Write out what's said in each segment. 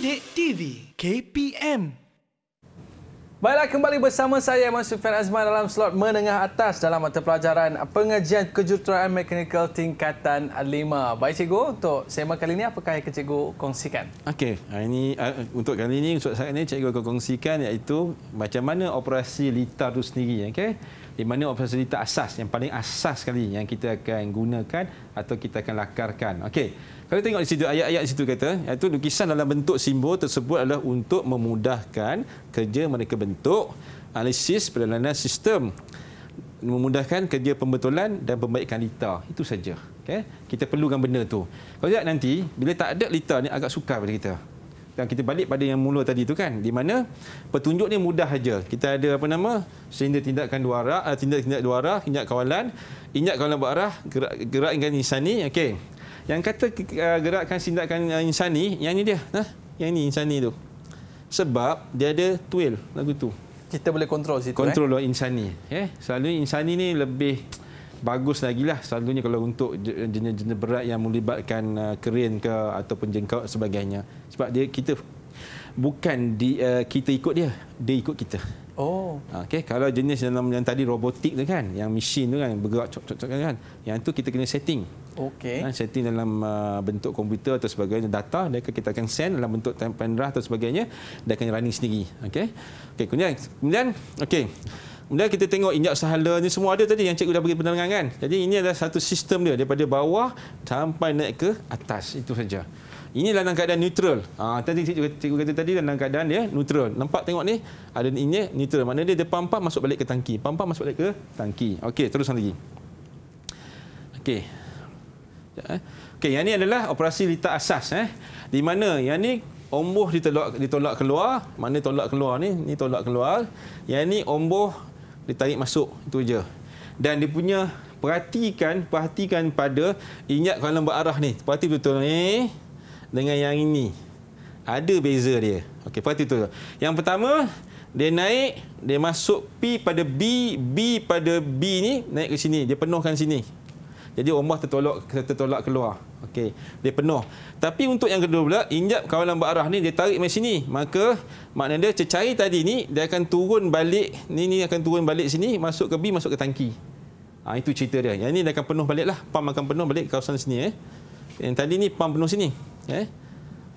Sidik TV KPM Baiklah, kembali bersama saya, Iman Sufian Azman dalam slot menengah atas dalam mata pelajaran pengajian kejuruteraan mekanikal tingkatan 5. Baik, cikgu, untuk sema kali ini, apakah yang cikgu kongsikan? Okey, hari ini, ha, untuk kali ini, untuk saya ini, cikgu akan kongsikan iaitu macam mana operasi litar itu sendiri. okey? Di mana operasi litar asas, yang paling asas sekali yang kita akan gunakan atau kita akan lakarkan. Okey. Kalau tengok di situ ayat-ayat di situ kata, iaitu lukisan dalam bentuk simbol tersebut adalah untuk memudahkan kerja mereka bentuk analisis perlawanan sistem memudahkan kerja pembetulan dan pembaikan lita. Itu saja. Okay? Kita perlukan benda tu. Kalau tidak nanti, bila tak ada lita ni agak sukar pada kita. Dan kita balik pada yang mula tadi tu kan. Di mana petunjuk ni mudah saja. Kita ada apa nama? Sehingga tindakan dua arah, eh, tindak tindak dua arah, injak kawalan, injak kawalan arah gerak gerak ingat nisan ni. Okay. Yang kata uh, gerakan tindakan uh, insani, yang ini dia. Nah, ha? yang ini insani tu. Sebab dia ada tuil lagu tu. Kita boleh kontrol situ. Eh? Kontrol eh? insani. Eh? Selalunya insani ni lebih bagus lagi lah. Selalunya kalau untuk jenis-jenis berat yang melibatkan uh, keren ke ataupun jengkau sebagainya. Sebab dia kita bukan di, uh, kita ikut dia, dia ikut kita. Oh. Okey, kalau jenis dalam yang tadi robotik tu kan, yang mesin tu kan yang bergerak cok-cok kan, yang tu kita kena setting. Okey. Kan, setting dalam uh, bentuk komputer atau sebagainya data, dia kita akan send dalam bentuk pendrive atau sebagainya, dia akan running sendiri. Okey. Okey, kemudian kemudian okey. Kemudian kita tengok injak sahala ni semua ada tadi yang cikgu dah bagi penerangan kan. Jadi ini adalah satu sistem dia daripada bawah sampai naik ke atas. Itu saja. Ini dalam keadaan neutral. Ah tadi cikgu kata, cikgu kata tadi dalam keadaan dia neutral. Nampak tengok ni ada ini neutral. Maknanya dia, dia pampa masuk balik ke tangki. Pampa masuk balik ke tangki. Okey, terus lagi. Okey. Ya, eh. Okey, yang ini adalah operasi lita asas eh. Di mana yang ni omboh ditolak ditolak keluar, mana tolak keluar ni? Ni tolak keluar. Yang ni omboh dia tarik masuk itu je dan dia punya perhatikan perhatikan pada ingat kalau arah ni perhati betul ni dengan yang ini ada beza dia okey perhati betul yang pertama dia naik dia masuk P pada B B pada B ni naik ke sini dia penuhkan sini jadi rumah tertolak tertolak keluar. Okey, dia penuh. Tapi untuk yang kedua pula, injap kawalan berarah ni dia tarik mesin ni. Maka makna dia cecair tadi ni dia akan turun balik ni ni akan turun balik sini masuk ke B masuk ke tangki. Ha, itu cerita dia. Yang ni dia akan penuh baliklah. Pam akan penuh balik kawasan sini eh. Yang tadi ni pam penuh sini. Eh.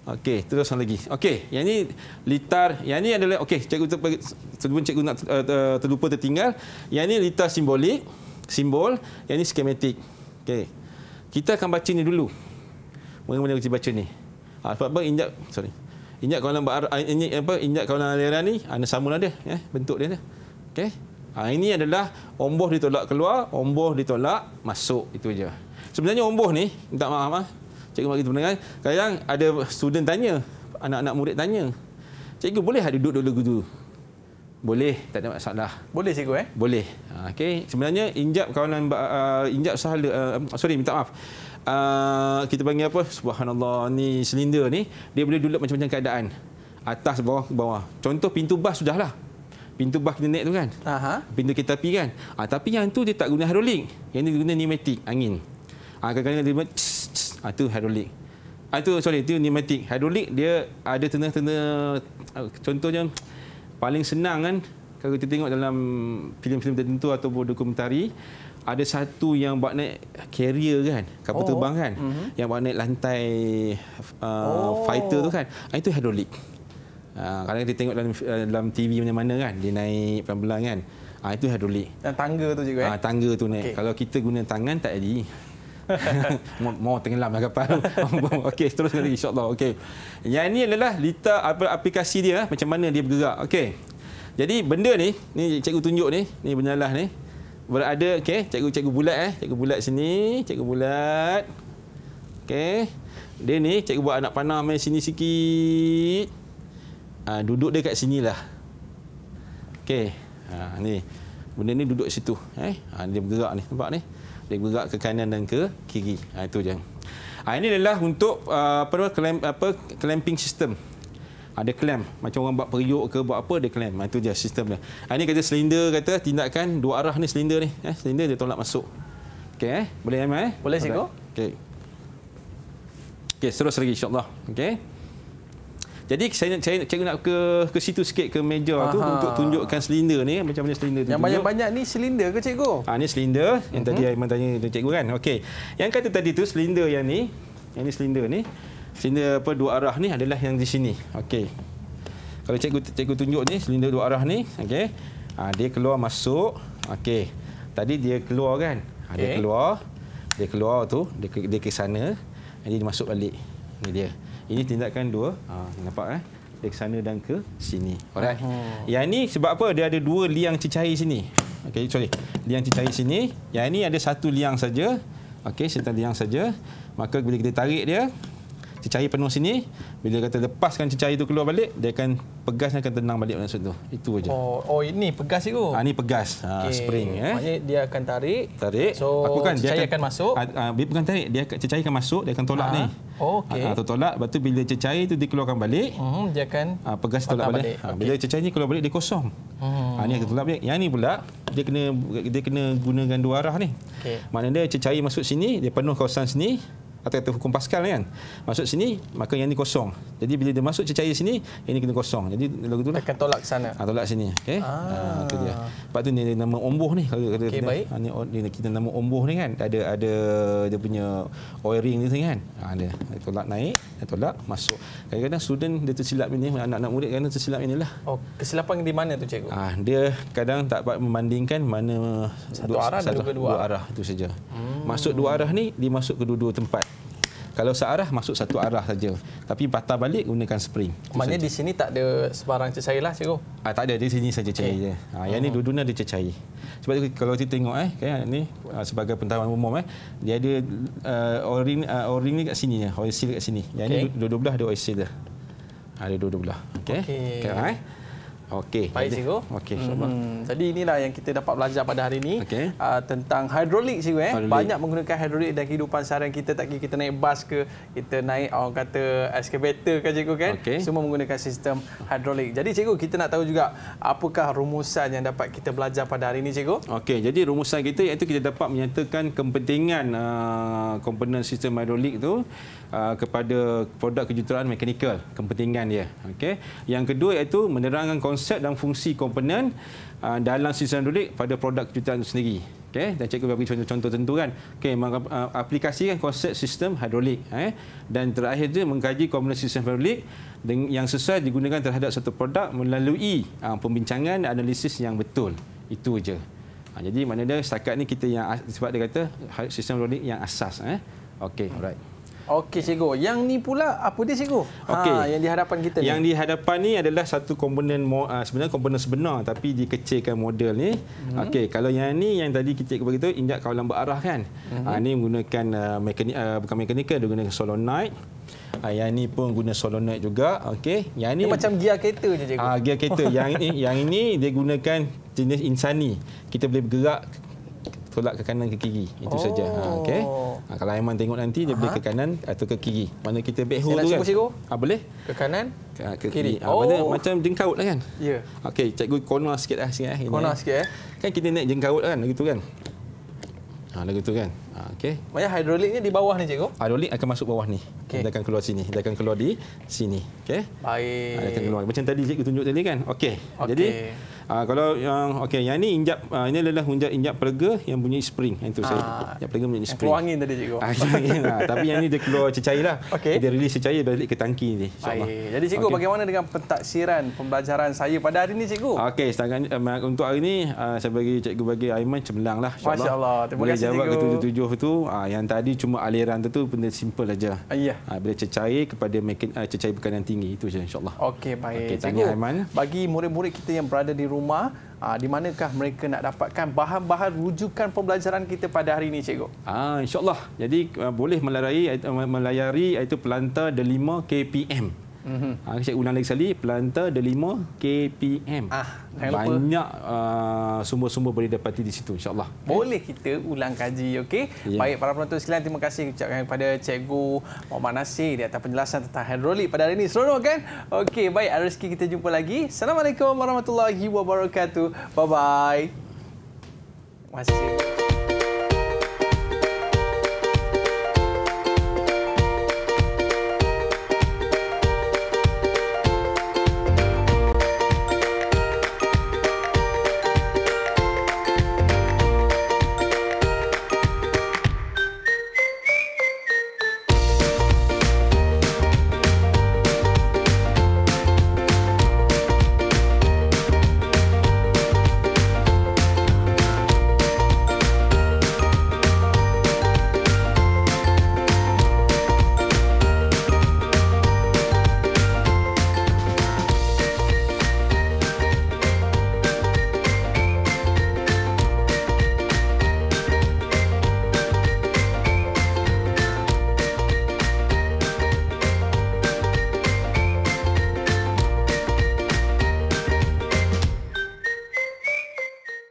Okey, teruskan lagi. Okey, yang ni litar, yang ni adalah okey, cikgu sebelum cikgu nak eh, terlupa tertinggal, yang ni litar simbolik, simbol, yang ni skematik. Okey. Kita akan baca ni dulu. Mengenai kita baca ni. Ha, sebab apa injak sorry. Injak kawalan ah, ini apa injak kawalan aliran ni ana ah, samalah dia ya, bentuk dia ni. Okey. Ha, ini adalah omboh ditolak keluar, omboh ditolak masuk itu aja. Sebenarnya omboh ni tak maaf ah. Ha? Cikgu bagi pendengar, kadang ada student tanya, anak-anak murid tanya. Cikgu boleh duduk dulu dulu. Boleh, tak ada masalah. Boleh cikgu eh? Boleh. Ha, okey, sebenarnya injap kawanan uh, injap sahala uh, sorry minta maaf. Uh, kita panggil apa? Subhanallah ni silinder ni dia boleh duduk macam-macam keadaan. Atas, bawah, bawah. Contoh pintu bas sudahlah. Pintu bas kita naik tu kan? Aha. Pintu kita pi kan? Uh, tapi yang tu dia tak guna hidrolik Yang ni guna pneumatik angin. Ah uh, kadang-kadang dia tss, tss. Uh, tu hydraulic. Ah uh, tu sorry tu pneumatik hidrolik dia ada tenang-tenang uh, contohnya paling senang kan kalau kita tengok dalam filem-filem tertentu ataupun dokumentari ada satu yang buat naik carrier kan kapal oh. terbang kan mm-hmm. yang buat naik lantai uh, oh. fighter tu kan ah, itu hidrolik uh, ah, kadang kita tengok dalam eh, dalam TV mana-mana kan dia naik pelan-pelan kan uh, itu hidrolik tangga tu cikgu eh? uh, tangga tu naik okay. kalau kita guna tangan tak jadi Mau tenggelam lama kapal. Okey, seterusnya lagi insya-Allah. Okey. Yang ini adalah apa aplikasi dia eh, macam mana dia bergerak. Okey. Jadi benda ni, ni cikgu tunjuk ni, ni benarlah ni. Berada okey, cikgu-cikgu bulat eh. Cikgu bulat sini, cikgu bulat. Okey. Dia ni cikgu buat anak panah main sini sikit. Ha, duduk dia kat sinilah. Okey. Ha ni. Benda ni duduk situ eh. Ha, dia bergerak ni nampak ni dia bergerak ke kanan dan ke kiri. Ha, itu je. Ha, ini adalah untuk uh, apa uh, apa clamping system. Ada ha, klem macam orang buat periuk ke buat apa dia klem. Ha, itu je sistem dia. Ha, ini kata silinder kata tindakan dua arah ni silinder ni. Eh, silinder dia tolak masuk. Okay, eh. Boleh Aiman eh? Boleh Siko. Okay. Okay, terus lagi insya-Allah. Okey. Jadi saya saya cikgu nak ke ke situ sikit ke meja Aha. tu untuk tunjukkan silinder ni macam mana silinder tu. Yang banyak-banyak ni silinder ke cikgu? Ah ni silinder yang uh -huh. tadi mhm. Aiman tanya tu cikgu kan. Okey. Yang kata tadi tu silinder yang ni, yang ni silinder ni. Silinder apa dua arah ni adalah yang di sini. Okey. Kalau cikgu cikgu tunjuk ni silinder dua arah ni, okey. Ah dia keluar masuk. Okey. Tadi dia keluar kan? Okay. Ah, dia keluar. Dia keluar tu, dia ke, dia ke sana. Jadi dia masuk balik. Ini dia. Ini tindakan dua. Ha, nampak eh? Dari sana dan ke sini. Alright. Oh. Yang ni sebab apa dia ada dua liang cecair sini. Okey, sorry. Liang cecair sini. Yang ini ada satu liang saja. Okey, serta liang saja. Maka bila kita tarik dia, cecair penuh sini bila kata lepaskan cecair itu keluar balik dia akan pegasnya akan tenang balik maksud tu itu aja oh oh ini pegas itu ha, ini pegas ha, ah, okay. spring eh maknanya dia akan tarik tarik so aku kan cecair dia akan, akan masuk ha, ha, bukan tarik dia cecair akan masuk dia akan tolak ha. ni Oh, okay. Ha, tolak, lepas tu bila cecair itu dikeluarkan balik, uh-huh, dia akan ha, pegas tolak balik. balik. Ha, okay. Bila cecair ni keluar balik, dia kosong. Hmm. Ha, ni akan tolak balik. Yang ni pula, dia kena dia kena gunakan dua arah ni. Okay. Maknanya cecair masuk sini, dia penuh kawasan sini, atau kata hukum Pascal kan masuk sini maka yang ini kosong jadi bila dia masuk cecair sini ini kena kosong jadi lagu tu lah akan tolak sana ha, tolak sini okay? ah. ha, ah, tu dia lepas tu ni nama omboh ni kalau kata okay, ha, ah, ni, ni, ni kita nama omboh ni kan ada ada dia punya oil ring ni kan ada ha, tolak naik dia tolak masuk kadang-kadang student dia tersilap ini anak-anak murid kan tersilap inilah oh kesilapan di mana tu cikgu ah ha, dia kadang tak dapat membandingkan mana satu dua, arah satu, dua, dua arah itu saja hmm. Masuk dua arah ni dimasuk ke dua-dua tempat. Kalau searah masuk satu arah saja. Tapi patah balik gunakan spring. Maknanya di sini tak ada sebarang cecair lah cikgu. Ah tak ada di sini saja cecair okay. je. Ha, yang oh. ni hmm. dua-dua ada cecair. Sebab kalau kita tengok eh kan ni ah, sebagai pentahuan umum eh dia ada uh, o uh, o ni kat sini ya, oil seal kat sini. Yang okay. ni dua-dua belah ada oil seal dah. ada dua-dua belah. Okey. Okey. Okay, eh? Okey. Pahit cikgu. Okey. Hmm. Jadi inilah yang kita dapat belajar pada hari ini. Okay. Uh, tentang hidrolik cikgu. Eh. Hidrolik. Banyak menggunakan hidrolik dalam kehidupan seharian kita. Tak kira kita naik bas ke, kita naik orang kata excavator ke cikgu kan. Okay. Semua menggunakan sistem hidrolik. Jadi cikgu kita nak tahu juga apakah rumusan yang dapat kita belajar pada hari ini cikgu. Okey. Jadi rumusan kita iaitu kita dapat menyatakan kepentingan uh, komponen sistem hidrolik tu uh, kepada produk kejuruteraan mekanikal kepentingan dia okey yang kedua iaitu menerangkan konsep dan fungsi komponen uh, dalam sistem hidrolik pada produk kejutan itu sendiri. Okay, dan cikgu bagi contoh-contoh tentu kan. Okay, uh, aplikasikan konsep sistem hidrolik. Eh. Dan terakhir dia mengkaji komponen sistem hidrolik yang sesuai digunakan terhadap satu produk melalui uh, pembincangan analisis yang betul. Itu aja. Ha, uh, jadi mana dia setakat ini kita yang sebab dia kata ha, sistem hidrolik yang asas. Eh. Okay, alright. Okey cikgu. Yang ni pula apa dia cikgu? Okay. Ha yang di hadapan kita ni. Yang di hadapan ni adalah satu komponen ah, sebenarnya komponen sebenar tapi dikecilkan model ni. Hmm. Okey, kalau yang ni yang tadi kita cikgu beritahu injak kawalan berarah kan. Hmm. Ha ni menggunakan uh, mekanik uh, bukan mekanikal dia guna solenoid. Ha yang ni pun guna solenoid juga. Okey. Yang ni dia macam gear kereta je cikgu. Ah uh, gear kereta. yang ini yang ini dia gunakan jenis insani. Kita boleh bergerak tolak ke kanan ke kiri itu oh. saja ha oh. okey ha, kalau Aiman tengok nanti dia Aha. boleh ke kanan atau ke kiri mana kita back hole tu kan cikgu. ha boleh ke kanan ha, ke, ke kiri, kiri. Ha, oh. mana macam jengkaut lah kan ya yeah. okey cikgu corner sikitlah sini lah. eh corner sikit eh kan kita naik jengkaut lah kan begitu kan ha begitu kan ha okey maknanya hidrolik ni di bawah ni cikgu hidrolik akan masuk bawah ni okay. dia akan keluar sini dia akan keluar di sini okey baik ha, dia akan keluar macam tadi cikgu tunjuk tadi kan okey okay. jadi okay. Uh, kalau yang uh, okey yang ni injap uh, ini adalah injap injap perga yang bunyi spring. Ah, yang tu uh, saya injap perga bunyi spring. Keluar angin tadi cikgu. Ah, uh, tapi yang ni dia keluar cecair lah. Okay. Dia release cecai balik ke tangki ni. Jadi cikgu okay. bagaimana dengan pentaksiran pembelajaran saya pada hari ini cikgu? Okey, setakat uh, untuk hari ini uh, saya bagi cikgu bagi Aiman cemerlang lah. Masya-Allah. Terima kasih Boleh jawab cikgu. ke tujuh tu uh, yang tadi cuma aliran tu tu benda simple aja. Uh, ya. Yeah. bila cecair kepada mekan, uh, cecair berkanan tinggi itu saja insya-Allah. Okey, baik. Okay, cikgu, Aiman. Bagi murid-murid kita yang berada di rumah uh, di manakah mereka nak dapatkan bahan-bahan rujukan pembelajaran kita pada hari ini cikgu ah insyaallah jadi ah, boleh melayari uh, ah, melayari iaitu pelantar 5 kpm Mm -hmm. ha, saya ulang lagi sekali, Planter Delima KPM. Ah, Banyak ah, sumber-sumber uh, boleh dapati di situ insyaAllah. Boleh kita ulang kaji, okey? Yeah. Baik, para penonton sekalian, terima kasih ucapkan kepada Cikgu Muhammad Nasir di atas penjelasan tentang hidrolik pada hari ini. Seronok kan? Okey, baik. Rizky, kita jumpa lagi. Assalamualaikum warahmatullahi wabarakatuh. Bye-bye. Terima kasih.